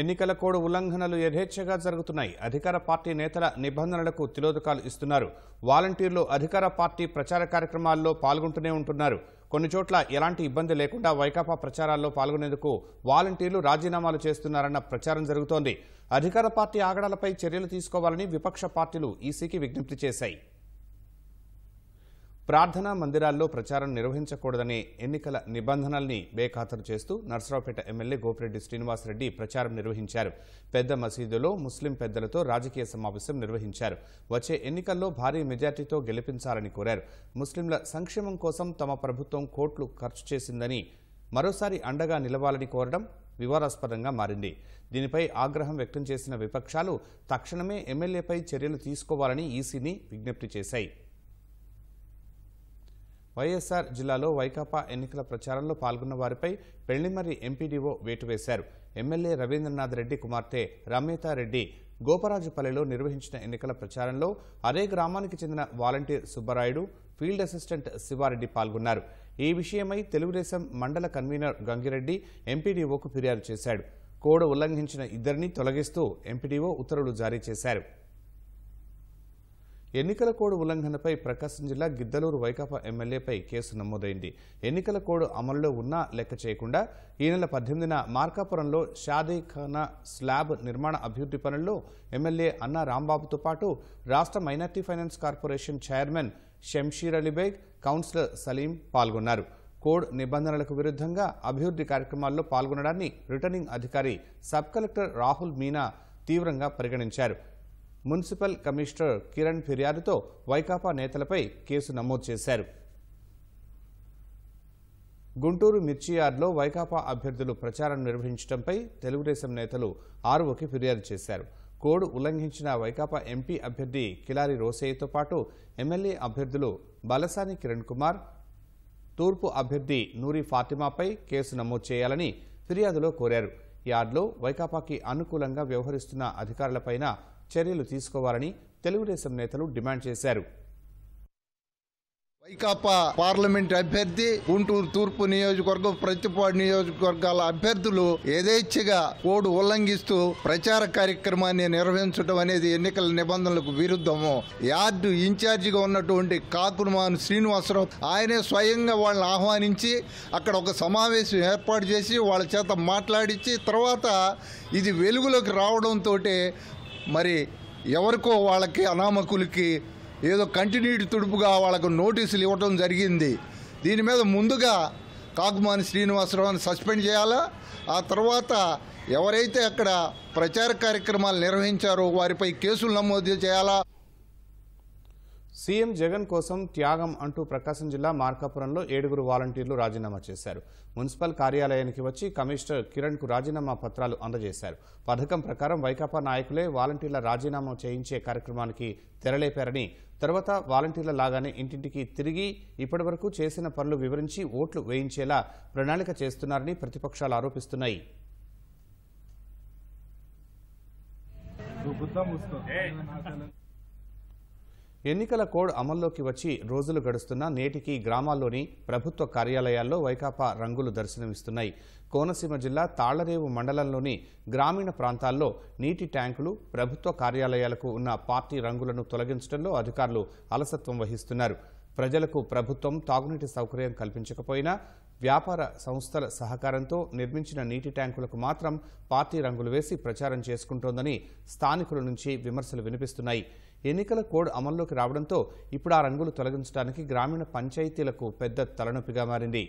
ఎన్నికల కోడ్ ఉల్లంఘనలు యథేచ్ఛగా జరుగుతున్నాయి అధికార పార్టీ నేతల నిబంధనలకు తిలోదకాలు ఇస్తున్నారు వాలంటీర్లు అధికార పార్టీ ప్రచార కార్యక్రమాల్లో పాల్గొంటూనే ఉంటున్నారు కొన్ని చోట్ల ఎలాంటి ఇబ్బంది లేకుండా వైకాపా ప్రచారాల్లో పాల్గొనేందుకు వాలంటీర్లు రాజీనామాలు చేస్తున్నారన్న ప్రచారం జరుగుతోంది అధికార పార్టీ ఆగడాలపై చర్యలు తీసుకోవాలని విపక్ష పార్టీలు ఈసీకి విజ్ఞప్తి చేశాయి ప్రార్థనా మందిరాల్లో ప్రచారం నిర్వహించకూడదని ఎన్నికల నిబంధనల్ని బేఖాతరు చేస్తూ నర్సరావుపేట ఎమ్మెల్యే గోపిరెడ్డి శ్రీనివాసరెడ్డి ప్రచారం నిర్వహించారు పెద్ద మసీదులో ముస్లిం పెద్దలతో రాజకీయ సమావేశం నిర్వహించారు వచ్చే ఎన్నికల్లో భారీ మెజార్టీతో గెలిపించాలని కోరారు ముస్లింల సంక్షేమం కోసం తమ ప్రభుత్వం కోట్లు ఖర్చు చేసిందని మరోసారి అండగా నిలవాలని కోరడం వివాదాస్పదంగా మారింది దీనిపై ఆగ్రహం వ్యక్తం చేసిన విపక్షాలు తక్షణమే ఎమ్మెల్యేపై చర్యలు తీసుకోవాలని ఈసీని విజ్ఞప్తి చేశాయి వైఎస్ఆర్ జిల్లాలో వైకాపా ఎన్నికల ప్రచారంలో పాల్గొన్న వారిపై పెళ్లిమర్రి ఎంపీడీఓ వేటు వేశారు ఎమ్మెల్యే రవీంద్రనాథ్ రెడ్డి కుమార్తె రమేతారెడ్డి గోపరాజుపల్లిలో నిర్వహించిన ఎన్నికల ప్రచారంలో అదే గ్రామానికి చెందిన volunteer Subbarayudu field assistant Sivareddy పాల్గొన్నారు ఈ విషయమై తెలుగుదేశం మండల కన్వీనర్ గంగిరెడ్డి ఎంపీడీఓకు ఫిర్యాదు చేశాడు కోడ్ ఉల్లంఘించిన ఇద్దరిని తొలగిస్తూ ఎంపీడీఓ ఉత్తర్వులు జారీ చేశారు ఎన్నికల కోడ్ ఉల్లంఘనపై ప్రకాశం జిల్లా గిద్దలూరు వైకాపా ఎమ్మెల్యేపై కేసు నమోదైంది ఎన్నికల కోడ్ అమల్లో ఉన్నా లెక్క చేయకుండా ఈ నెల పద్దెనిమిదిన మార్కాపురంలో షాదీఖానా స్లాబ్ నిర్మాణ అభివృద్ధి పనుల్లో ఎమ్మెల్యే అన్నా రాంబాబుతో పాటు రాష్ట్ర minority finance corporation chairman Shamsheer Alibeg councillor Saleem పాల్గొన్నారు కోడ్ నిబంధనలకు విరుద్ధంగా అభివృద్ధి కార్యక్రమాల్లో పాల్గొనడాన్ని రిటర్నింగ్ అధికారి సబ్ కలెక్టర్ రాహుల్ మీనా తీవ్రంగా పరిగణించారు మున్సిపల్ కమిషనర్ కిరణ్ ఫిర్యాదుతో వైకాపా నేతలపై కేసు నమోదు చేశారు గుంటూరు మిర్చియార్డ్లో వైకాపా అభ్యర్థులు ప్రచారం నిర్వహించడంపై తెలుగుదేశం నేతలు ఆరువకి ఫిర్యాదు చేశారు కోడ్ ఉల్లంఘించిన వైకాపా ఎంపీ అభ్యర్థి కిలారి రోసయ్యతో పాటు ఎమ్మెల్యే అభ్యర్థులు బలసాని కిరణ్ కుమార్ తూర్పు అభ్యర్థి నూరి ఫాతిమాపై కేసు నమోదు చేయాలని ఫిర్యాదులో కోరారు యార్డ్లో వైకాపాకి అనుకూలంగా వ్యవహరిస్తున్న అధికారులపైన చర్యలు తీసుకోవాలని తెలుగుదేశం నేతలు డిమాండ్ చేశారు వైకాపా పార్లమెంట్ అభ్యర్థి గుంటూరు తూర్పు నియోజకవర్గం ప్రతిపాడు నియోజకవర్గాల అభ్యర్థులు యథేచ్ఛగా కోడ్ ఉల్లంఘిస్తూ ప్రచార కార్యక్రమాన్ని నిర్వహించడం అనేది ఎన్నికల నిబంధనలకు విరుద్ధము యార్డు ఇన్ఛార్జిగా ఉన్నటువంటి కాకుమాన్ శ్రీనివాసరావు ఆయనే స్వయంగా వాళ్ళని ఆహ్వానించి అక్కడ ఒక సమావేశం ఏర్పాటు చేసి వాళ్ళ చేత మాట్లాడించి తర్వాత ఇది వెలుగులోకి రావడంతో మరి ఎవరికో వాళ్ళకి అనామకులకి ఏదో కంటిన్యూటీ తుడుపుగా వాళ్ళకు నోటీసులు ఇవ్వటం జరిగింది దీని మీద ముందుగా కాకుమాని శ్రీనివాసరావుని సస్పెండ్ చేయాలా ఆ తర్వాత ఎవరైతే అక్కడ ప్రచార కార్యక్రమాలు నిర్వహించారో వారిపై కేసులు నమోదు చేయాలా సీఎం జగన్ కోసం త్యాగం అంటూ ప్రకాశం జిల్లా మార్కాపురంలో ఏడుగురు వాలంటీర్లు రాజీనామా చేశారు మున్సిపల్ కార్యాలయానికి వచ్చి కమిషనర్ కిరణ్ కు రాజీనామా పత్రాలు అందజేశారు పథకం ప్రకారం వైకాపా నాయకులే వాలంటీర్ల రాజీనామా చేయించే కార్యక్రమానికి తెరలేపారని తర్వాత వాలంటీర్ల లాగానే ఇంటింటికి తిరిగి ఇప్పటివరకు చేసిన పనులు వివరించి ఓట్లు వేయించేలా ప్రణాళిక చేస్తున్నారని ప్రతిపక్షాలు ఆరోపిస్తున్నాయి ఎన్నికల కోడ్ అమల్లోకి వచ్చి రోజులు గడుస్తున్న నేటికి గ్రామాల్లోని ప్రభుత్వ కార్యాలయాల్లో వైకాపా రంగులు దర్శనమిస్తున్నాయి కోనసీమ జిల్లా తాళ్లరేవు మండలంలోని గ్రామీణ ప్రాంతాల్లో నీటి ట్యాంకులు ప్రభుత్వ కార్యాలయాలకు ఉన్న పార్టీ రంగులను తొలగించడంలో అధికారులు అలసత్వం వహిస్తున్నారు ప్రజలకు ప్రభుత్వం తాగునీటి సౌకర్యం కల్పించకపోయినా వ్యాపార సంస్థల సహకారంతో నిర్మించిన నీటి ట్యాంకులకు మాత్రం పార్టీ రంగులు వేసి ప్రచారం చేసుకుంటోందని స్థానికుల నుంచి విమర్శలు వినిపిస్తున్నాయి ఎన్నికల కోడ్ అమల్లోకి రావడంతో ఇప్పుడు ఆ రంగులు తొలగించడానికి గ్రామీణ పంచాయతీలకు పెద్ద తలనొప్పిగా మారింది